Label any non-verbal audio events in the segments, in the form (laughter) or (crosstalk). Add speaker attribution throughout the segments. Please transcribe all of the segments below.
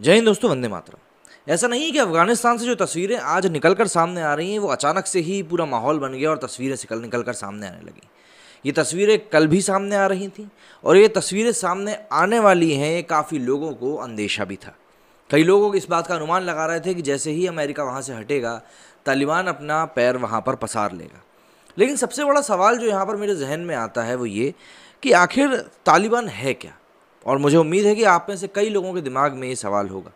Speaker 1: जय हिंद दोस्तों वंदे मातरम ऐसा नहीं है कि अफगानिस्तान से जो तस्वीरें आज निकल कर सामने आ रही हैं वो अचानक से ही पूरा माहौल बन गया और तस्वीरें कल निकल कर सामने आने लगी ये तस्वीरें कल भी सामने आ रही थी और ये तस्वीरें सामने आने वाली हैं काफ़ी लोगों को अंदेशा भी था कई लोग इस बात का अनुमान लगा रहे थे कि जैसे ही अमेरिका वहाँ से हटेगा तालिबान अपना पैर वहाँ पर पसार लेगा लेकिन सबसे बड़ा सवाल जो यहाँ पर मेरे जहन में आता है वो ये कि आखिर तालिबान है क्या और मुझे उम्मीद है कि आप में से कई लोगों के दिमाग में ये सवाल होगा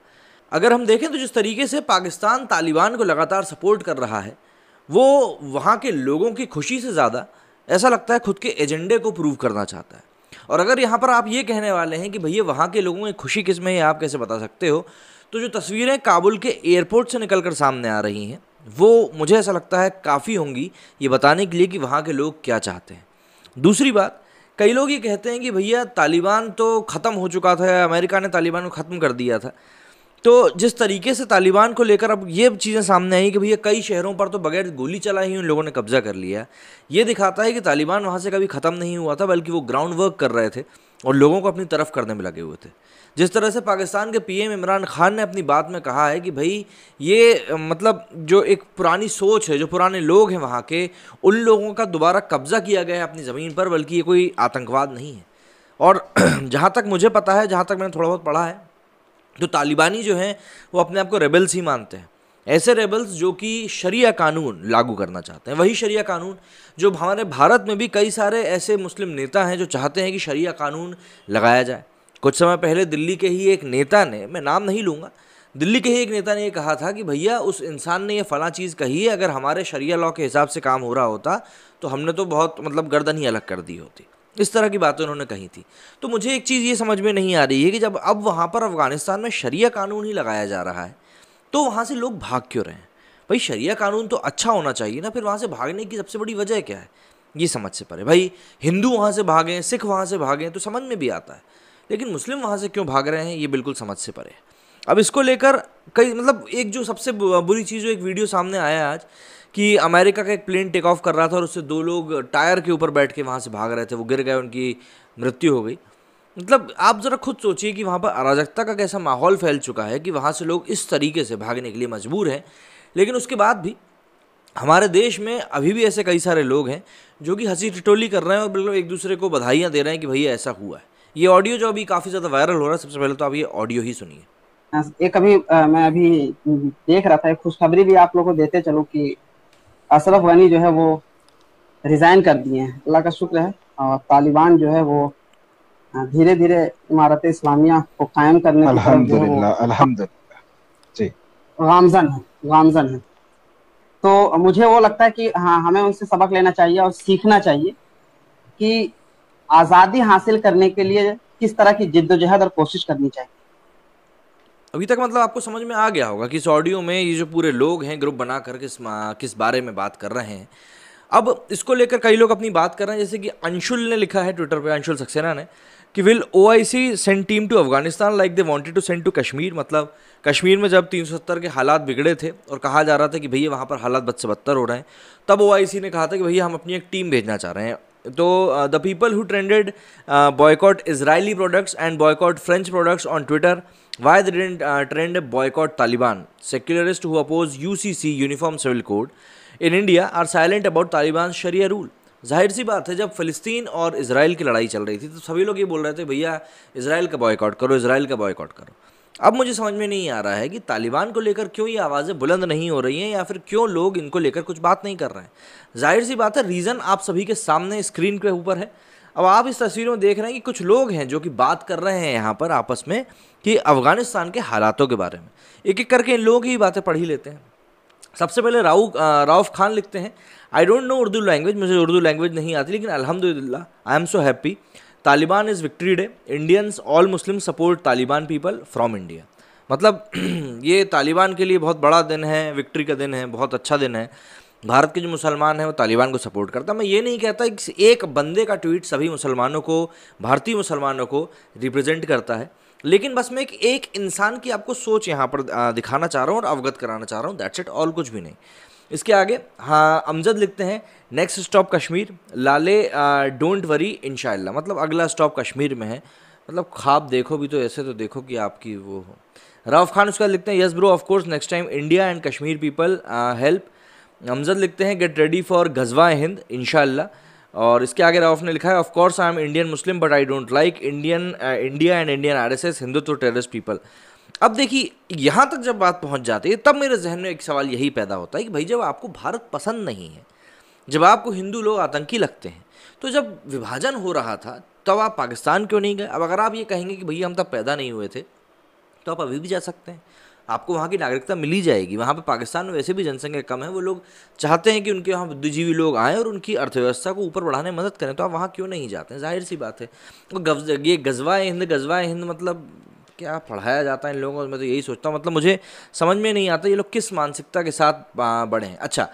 Speaker 1: अगर हम देखें तो जिस तरीके से पाकिस्तान तालिबान को लगातार सपोर्ट कर रहा है वो वहाँ के लोगों की खुशी से ज़्यादा ऐसा लगता है खुद के एजेंडे को प्रूव करना चाहता है और अगर यहाँ पर आप ये कहने वाले हैं कि भैया वहाँ के लोगों की खुशी किस में है आप कैसे बता सकते हो तो जो तस्वीरें काबुल के एयरपोर्ट से निकल कर सामने आ रही हैं वो मुझे ऐसा लगता है काफ़ी होंगी ये बताने के लिए कि वहाँ के लोग क्या चाहते हैं दूसरी बात कई लोग ये कहते हैं कि भैया तालिबान तो ख़त्म हो चुका था अमेरिका ने तालिबान को ख़त्म कर दिया था तो जिस तरीके से तालिबान को लेकर अब ये चीज़ें सामने आई कि भैया कई शहरों पर तो बगैर गोली चलाई ही उन लोगों ने कब्ज़ा कर लिया ये दिखाता है कि तालिबान वहाँ से कभी ख़त्म नहीं हुआ था बल्कि वो ग्राउंड वर्क कर रहे थे और लोगों को अपनी तरफ करने में लगे हुए थे जिस तरह से पाकिस्तान के पीएम इमरान खान ने अपनी बात में कहा है कि भाई ये मतलब जो एक पुरानी सोच है जो पुराने लोग हैं वहाँ के उन लोगों का दोबारा कब्ज़ा किया गया है अपनी ज़मीन पर बल्कि ये कोई आतंकवाद नहीं है और (clears throat) जहाँ तक मुझे पता है जहाँ तक मैंने थोड़ा बहुत पढ़ा है तो तालिबानी जो हैं वो अपने आप को रेबल्स ही मानते हैं ऐसे रेबल्स जो कि शरिया कानून लागू करना चाहते हैं वही शरिया कानून जो हमारे भारत में भी कई सारे ऐसे मुस्लिम नेता हैं जो चाहते हैं कि शरिया कानून लगाया जाए कुछ समय पहले दिल्ली के ही एक नेता ने मैं नाम नहीं लूँगा दिल्ली के ही एक नेता ने ये कहा था कि भैया उस इंसान ने ये फ़ला चीज़ कही है अगर हमारे शरिया लॉ के हिसाब से काम हो रहा होता तो हमने तो बहुत मतलब गर्दन ही अलग कर दी होती इस तरह की बातें उन्होंने कही थी तो मुझे एक चीज़ ये समझ में नहीं आ रही है कि जब अब वहाँ पर अफ़गानिस्तान में शरिया कानून ही लगाया जा रहा है तो वहाँ से लोग भाग क्यों रहे हैं भाई शरिया कानून तो अच्छा होना चाहिए ना फिर वहाँ से भागने की सबसे बड़ी वजह क्या है ये समझ से परे भाई हिंदू वहाँ से भागें सिख वहाँ से भागें तो समझ में भी आता है लेकिन मुस्लिम वहाँ से क्यों भाग रहे हैं ये बिल्कुल समझ से परे अब इसको लेकर कई मतलब एक जो सबसे बुरी चीज़ जो एक वीडियो सामने आया आज कि अमेरिका का एक प्लेन टेक ऑफ कर रहा था और उससे दो लोग टायर के ऊपर बैठ के वहाँ से भाग रहे थे वो गिर गए उनकी मृत्यु हो गई मतलब आप ज़रा खुद सोचिए कि वहाँ पर अराजकता का कैसा माहौल फैल चुका है कि वहाँ से लोग इस तरीके से भागने के लिए मजबूर हैं लेकिन उसके बाद भी हमारे देश में अभी भी ऐसे कई सारे लोग हैं जो कि हंसी टिटोली कर रहे हैं और बिल्कुल मतलब एक दूसरे को बधाइयाँ दे रहे हैं कि भैया ऐसा हुआ है ये ऑडियो जो अभी काफ़ी ज़्यादा वायरल हो रहा है सबसे पहले तो आप ये ऑडियो ही सुनिए हाँ, एक अभी आ, मैं अभी देख रहा था एक खुशखबरी भी आप लोगों को देते चलो कि अशरफ गनी जो है वो रिजाइन कर दिए हैं अल्लाह का शुक्र है और तालिबान जो है वो धीरे धीरे इमारत इस्लामिया को कायम करने अल्हम्दुलिल्लाह गामजन है है तो मुझे वो लगता है कि हाँ हमें उनसे सबक लेना चाहिए और सीखना चाहिए कि आज़ादी हासिल करने के लिए किस तरह की जिद्दोजहद और कोशिश करनी चाहिए अभी तक मतलब आपको समझ में आ गया होगा कि इस ऑडियो में ये जो पूरे लोग हैं ग्रुप बना कर किस किस बारे में बात कर रहे हैं अब इसको लेकर कई लोग अपनी बात कर रहे हैं जैसे कि अंशुल ने लिखा है ट्विटर पर अंशुल सक्सेना ने कि will O I C send team to Afghanistan like they wanted to send to Kashmir मतलब कश्मीर में जब 370 के हालात बिगड़े थे और कहा जा रहा था कि भैया वहाँ पर हालात बद से बदतर हो रहे हैं तब ओ आई सी ने कहा था कि भैया हम अपनी एक टीम भेजना चाह रहे हैं तो the people who trended boycott Israeli products and boycott French products on Twitter why they didn't trend boycott Taliban secularist who oppose U C C uniform civil code in India are silent about Taliban sharia rule जाहिर सी बात है जब फ़लस्तीन और Israel की लड़ाई चल रही थी तो सभी लोग ये बोल रहे थे भैया इसराइल का बॉयकॉट करो इसराइल का बॉयकॉट करो अब मुझे समझ में नहीं आ रहा है कि तालिबान को लेकर क्यों ये आवाज़ें बुलंद नहीं हो रही हैं या फिर क्यों लोग इनको लेकर कुछ बात नहीं कर रहे हैं जाहिर सी बात है रीज़न आप सभी के सामने स्क्रीन के ऊपर है अब आप इस तस्वीर में देख रहे हैं कि कुछ लोग हैं जो कि बात कर रहे हैं यहाँ पर आपस में कि अफ़गानिस्तान के हालातों के बारे में एक एक करके इन लोगों की बातें पढ़ ही लेते हैं सबसे पहले राउ राउफ खान लिखते हैं I don't know Urdu language मुझे उर्दू लैंग्वेज नहीं आती लेकिन अलहमदिल्ला I am so happy Taliban is victory day Indians all Muslim support Taliban people from India मतलब (clears throat) ये तालिबान के लिए बहुत बड़ा दिन है विक्ट्री का दिन है बहुत अच्छा दिन है भारत के जो मुसलमान हैं वो तालिबान को सपोर्ट करता मैं ये नहीं कहता कि एक बंदे का ट्वीट सभी मुसलमानों को भारतीय मुसलमानों को रिप्रेजेंट करता है लेकिन बस मैं एक एक इंसान की आपको सोच यहाँ पर दिखाना चाह रहा हूँ और अवगत कराना चाह रहा हूँ दैट्स इट ऑल कुछ भी नहीं इसके आगे हाँ अमजद लिखते हैं नेक्स्ट स्टॉप कश्मीर लाले डोंट वरी इन मतलब अगला स्टॉप कश्मीर में है मतलब ख्वाब देखो भी तो ऐसे तो देखो कि आपकी वो हो राउफ खान उसका लिखते हैं yes bro of course next time India and Kashmir people help Hamzad लिखते हैं गेट रेडी फॉर गजवा हिंद इन और इसके आगे राउफ ने लिखा है of course I am Indian Muslim but I don't like Indian India and Indian R S S Hindutva terrorist people अब देखिए यहाँ तक जब बात पहुँच जाती है तब मेरे जहन में एक सवाल यही पैदा होता है कि भाई जब आपको भारत पसंद नहीं है जब आपको हिंदू लोग आतंकी लगते हैं तो जब विभाजन हो रहा था तब तो आप पाकिस्तान क्यों नहीं गए अब अगर आप ये कहेंगे कि भैया हम तब पैदा नहीं हुए थे तो आप अभी भी जा सकते हैं आपको वहाँ की नागरिकता मिली जाएगी वहाँ पर पाकिस्तान में वैसे भी जनसंख्या कम है वो लोग चाहते हैं कि उनके वहाँ बुद्धिजीवी लोग आएँ और उनकी अर्थव्यवस्था को ऊपर बढ़ाने में मदद करें तो आप वहाँ क्यों नहीं जाते हैं जाहिर सी बात है तो गज ये गजवा हिंद गजवा हिंद मतलब क्या पढ़ाया जाता है इन लोगों को मैं तो यही सोचता हूँ मतलब मुझे समझ में नहीं आता ये लोग किस मानसिकता के साथ बढ़े हैं अच्छा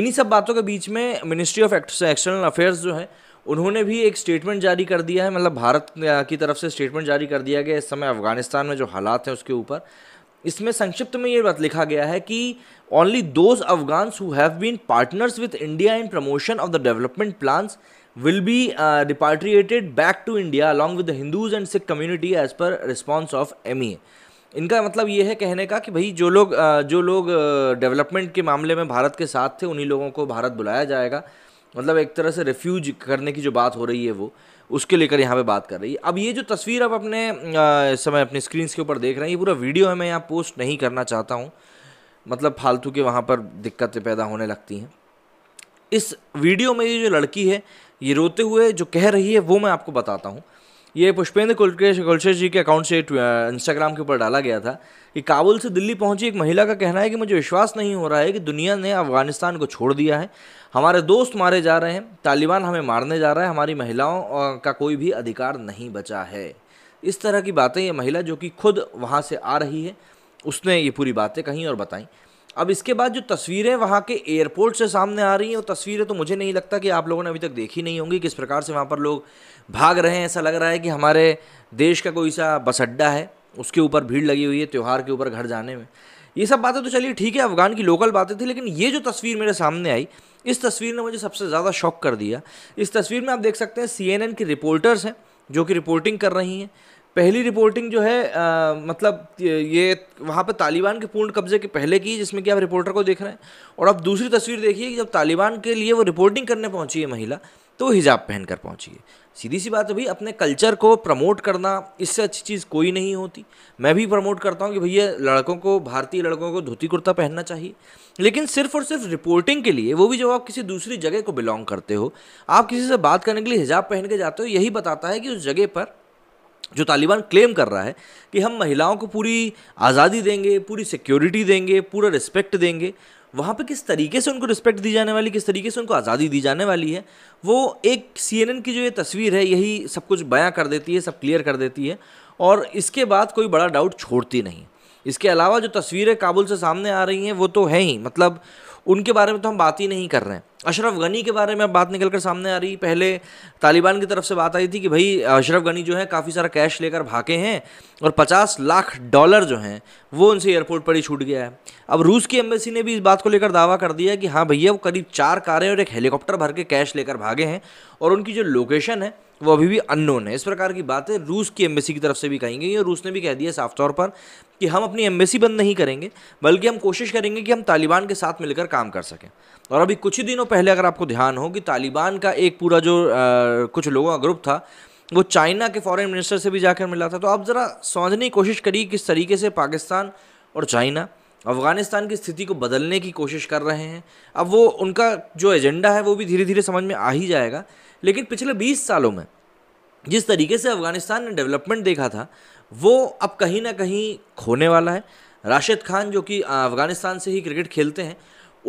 Speaker 1: इन्हीं सब बातों के बीच में मिनिस्ट्री ऑफ एक्सटर्नल अफेयर्स जो है उन्होंने भी एक स्टेटमेंट जारी कर दिया है मतलब भारत की तरफ से स्टेटमेंट जारी कर दिया गया इस समय अफगानिस्तान में जो हालात हैं उसके ऊपर इसमें संक्षिप्त में ये बात लिखा गया है कि only those Afghans who have been partners with India in promotion of the development plans will be uh, repatriated back to India along with the Hindus and Sikh community as per response of MEA. इनका मतलब ये है कहने का कि भाई जो लोग uh, जो लोग डेवलपमेंट uh, के मामले में भारत के साथ थे उन्हीं लोगों को भारत बुलाया जाएगा मतलब एक तरह से रिफ्यूज करने की जो बात हो रही है वो उसके लेकर यहाँ पे बात कर रही है अब ये जो तस्वीर आप अपने uh, समय अपने स्क्रीन के ऊपर देख रहे हैं ये पूरा वीडियो है मैं यहाँ पोस्ट नहीं करना चाहता हूँ मतलब फालतू के वहाँ पर दिक्कतें पैदा होने लगती हैं इस वीडियो में ये जो लड़की है ये रोते हुए जो कह रही है वो मैं आपको बताता हूँ ये पुष्पेंद्र कुलकेश कुलशेष जी के अकाउंट से इंस्टाग्राम के ऊपर डाला गया था कि काबुल से दिल्ली पहुंची एक महिला का कहना है कि मुझे विश्वास नहीं हो रहा है कि दुनिया ने अफगानिस्तान को छोड़ दिया है हमारे दोस्त मारे जा रहे हैं तालिबान हमें मारने जा रहा है हमारी महिलाओं का कोई भी अधिकार नहीं बचा है इस तरह की बातें ये महिला जो कि खुद वहाँ से आ रही है उसने ये पूरी बातें कहीं और बताई अब इसके बाद जो तस्वीरें वहाँ के एयरपोर्ट से सामने आ रही हैं वो तस्वीरें तो मुझे नहीं लगता कि आप लोगों ने अभी तक देखी नहीं होंगी किस प्रकार से वहाँ पर लोग भाग रहे हैं ऐसा लग रहा है कि हमारे देश का कोई सा बस अड्डा है उसके ऊपर भीड़ लगी हुई है त्यौहार के ऊपर घर जाने में ये सब बातें तो चलिए ठीक है अफगान की लोकल बातें थी लेकिन ये जो तस्वीर मेरे सामने आई इस तस्वीर ने मुझे सबसे ज़्यादा शॉक कर दिया इस तस्वीर में आप देख सकते हैं सी की रिपोर्टर्स हैं जो कि रिपोर्टिंग कर रही हैं पहली रिपोर्टिंग जो है आ, मतलब ये वहाँ पर तालिबान के पूर्ण कब्जे के पहले की जिसमें कि आप रिपोर्टर को देख रहे हैं और अब दूसरी तस्वीर देखिए कि जब तालिबान के लिए वो रिपोर्टिंग करने पहुँची है महिला तो हिजाब पहन कर पहुँची है सीधी सी बात है भाई अपने कल्चर को प्रमोट करना इससे अच्छी चीज़ कोई नहीं होती मैं भी प्रमोट करता हूँ कि भैया लड़कों को भारतीय लड़कों को धोती कुर्ता पहनना चाहिए लेकिन सिर्फ और सिर्फ रिपोर्टिंग के लिए वो भी जब आप किसी दूसरी जगह को बिलोंग करते हो आप किसी से बात करने के लिए हिजाब पहन के जाते हो यही बताता है कि उस जगह पर जो तालिबान क्लेम कर रहा है कि हम महिलाओं को पूरी आज़ादी देंगे पूरी सिक्योरिटी देंगे पूरा रिस्पेक्ट देंगे वहाँ पे किस तरीके से उनको रिस्पेक्ट दी जाने वाली किस तरीके से उनको आज़ादी दी जाने वाली है वो एक सी की जो ये तस्वीर है यही सब कुछ बयां कर देती है सब क्लियर कर देती है और इसके बाद कोई बड़ा डाउट छोड़ती नहीं इसके अलावा जो तस्वीरें काबुल से सामने आ रही हैं वो तो है ही मतलब उनके बारे में तो हम बात ही नहीं कर रहे हैं अशरफ गनी के बारे में बात निकल कर सामने आ रही पहले तालिबान की तरफ से बात आई थी कि भाई अशरफ गनी जो है काफ़ी सारा कैश लेकर भागे हैं और पचास लाख डॉलर जो हैं वो उनसे एयरपोर्ट पर ही छूट गया है अब रूस की एम्बेसी ने भी इस बात को लेकर दावा कर दिया कि हाँ भैया वो करीब चार कारें और एक हेलीकॉप्टर भर के कैश लेकर भागे हैं और उनकी जो लोकेशन है वो अभी भी अननोन है इस प्रकार की बातें रूस की एम्बेसी की तरफ से भी कही गई और रूस ने भी कह दिया साफ तौर पर कि हम अपनी एम्बेसी बंद नहीं करेंगे बल्कि हम कोशिश करेंगे कि हम तालिबान के साथ मिलकर काम कर सकें और अभी कुछ ही दिनों पहले अगर आपको ध्यान हो कि तालिबान का एक पूरा जो आ, कुछ लोगों का ग्रुप था वो चाइना के फॉरेन मिनिस्टर से भी जाकर मिला था तो आप ज़रा समझने की कोशिश करिए किस तरीके से पाकिस्तान और चाइना अफ़गानिस्तान की स्थिति को बदलने की कोशिश कर रहे हैं अब वो उनका जो एजेंडा है वो भी धीरे धीरे समझ में आ ही जाएगा लेकिन पिछले बीस सालों में जिस तरीके से अफगानिस्तान ने डेवलपमेंट देखा था वो अब कहीं ना कहीं खोने वाला है राशिद खान जो कि अफगानिस्तान से ही क्रिकेट खेलते हैं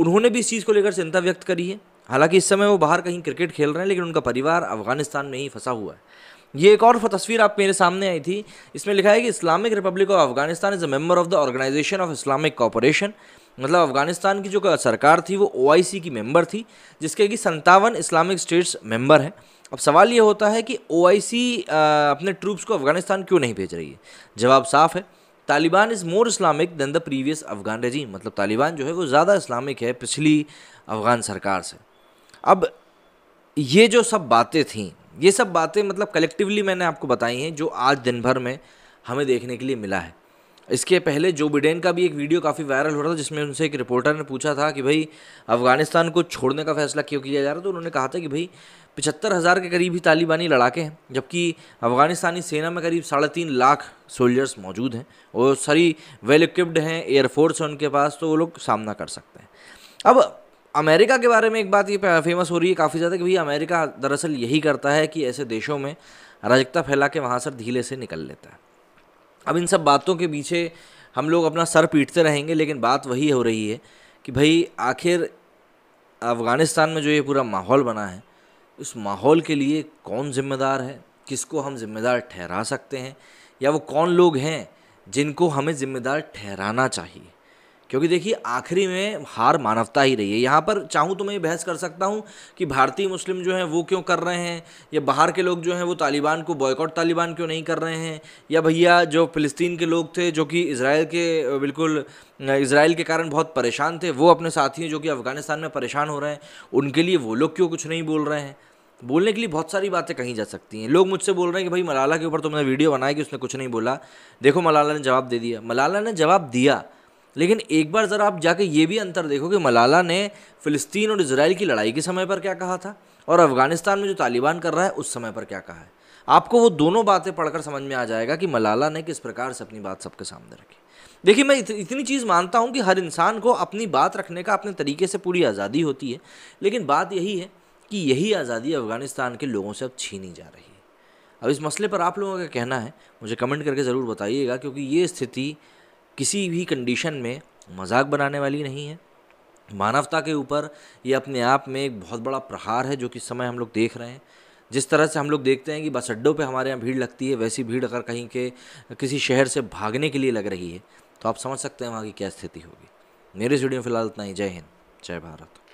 Speaker 1: उन्होंने भी इस चीज़ को लेकर चिंता व्यक्त करी है हालांकि इस समय वो बाहर कहीं क्रिकेट खेल रहे हैं लेकिन उनका परिवार अफगानिस्तान में ही फंसा हुआ है ये एक और तस्वीर आप मेरे सामने आई थी इसमें लिखा है कि Islamic republic of Afghanistan is a member of the organisation of Islamic cooperation मतलब अफगानिस्तान की जो सरकार थी वो ओ की मेम्बर थी जिसके कि संतावन इस्लामिक स्टेट्स मेम्बर हैं अब सवाल ये होता है कि ओ अपने ट्रूप्स को अफगानिस्तान क्यों नहीं भेज रही है जवाब साफ है Taliban is more Islamic than the previous Afghan regime मतलब तालिबान जो है वो ज़्यादा इस्लामिक है पिछली अफगान सरकार से अब ये जो सब बातें थीं ये सब बातें मतलब कलेक्टिवली मैंने आपको बताई हैं जो आज दिन भर में हमें देखने के लिए मिला है इसके पहले जो बिडेन का भी एक वीडियो काफ़ी वायरल हो रहा था जिसमें उनसे एक रिपोर्टर ने पूछा था कि भाई अफ़गानिस्तान को छोड़ने का फैसला क्यों किया जा रहा है तो उन्होंने कहा था कि भाई पचहत्तर हज़ार के करीब ही तालिबानी लड़ाके हैं जबकि अफ़गानिस्तानी सेना में करीब साढ़े तीन लाख सोल्जर्स मौजूद हैं और सारी वेल इक्विप्ड हैं एयरफोर्स है उनके पास तो वो लोग सामना कर सकते हैं अब अमेरिका के बारे में एक बात ये फेमस हो रही है काफ़ी ज़्यादा कि भाई अमेरिका दरअसल यही करता है कि ऐसे देशों में अराजकता फैला के वहाँ से ढीले से निकल लेता है अब इन सब बातों के पीछे हम लोग अपना सर पीटते रहेंगे लेकिन बात वही हो रही है कि भाई आखिर अफ़गानिस्तान में जो ये पूरा माहौल बना है उस माहौल के लिए कौन जिम्मेदार है किसको हम जिम्मेदार ठहरा सकते हैं या वो कौन लोग हैं जिनको हमें जिम्मेदार ठहराना चाहिए क्योंकि देखिए आखिरी में हार मानवता ही रही है यहाँ पर चाहूँ तो मैं ये बहस कर सकता हूँ कि भारतीय मुस्लिम जो हैं वो क्यों कर रहे हैं या बाहर के लोग जो हैं वो तालिबान को बॉयकॉट तालिबान क्यों नहीं कर रहे हैं या भैया जो फ़िलिस्तीन के लोग थे जो कि इसराइल के बिल्कुल इसराइल के कारण बहुत परेशान थे वो अपने साथी जो कि अफ़गानिस्तान में परेशान हो रहे हैं उनके लिए वो लोग क्यों कुछ नहीं बोल रहे हैं बोलने के लिए बहुत सारी बातें कही जा सकती हैं लोग मुझसे बोल रहे हैं कि भाई मलाला के ऊपर तुमने वीडियो बनाया कि उसने कुछ नहीं बोला देखो मलाला ने जवाब दे दिया मलाला ने जवाब दिया लेकिन एक बार ज़रा आप जाके ये भी अंतर देखो कि मलाला ने फ़िलिस्तीन और इसराइल की लड़ाई के समय पर क्या कहा था और अफ़गानिस्तान में जो तालिबान कर रहा है उस समय पर क्या कहा है आपको वो दोनों बातें पढ़कर समझ में आ जाएगा कि मलाला ने किस प्रकार से अपनी बात सबके सामने रखी देखिए मैं इतनी चीज़ मानता हूँ कि हर इंसान को अपनी बात रखने का अपने तरीके से पूरी आज़ादी होती है लेकिन बात यही है कि यही आज़ादी अफ़गानिस्तान के लोगों से अब छीनी जा रही है अब इस मसले पर आप लोगों का कहना है मुझे कमेंट करके ज़रूर बताइएगा क्योंकि ये स्थिति किसी भी कंडीशन में मजाक बनाने वाली नहीं है मानवता के ऊपर ये अपने आप में एक बहुत बड़ा प्रहार है जो कि समय हम लोग देख रहे हैं जिस तरह से हम लोग देखते हैं कि बस अड्डों पे हमारे यहाँ भीड़ लगती है वैसी भीड़ अगर कहीं के किसी शहर से भागने के लिए लग रही है तो आप समझ सकते हैं वहाँ की क्या स्थिति होगी मेरे स्टूडियो में फिलहाल इतना ही जय हिंद जय भारत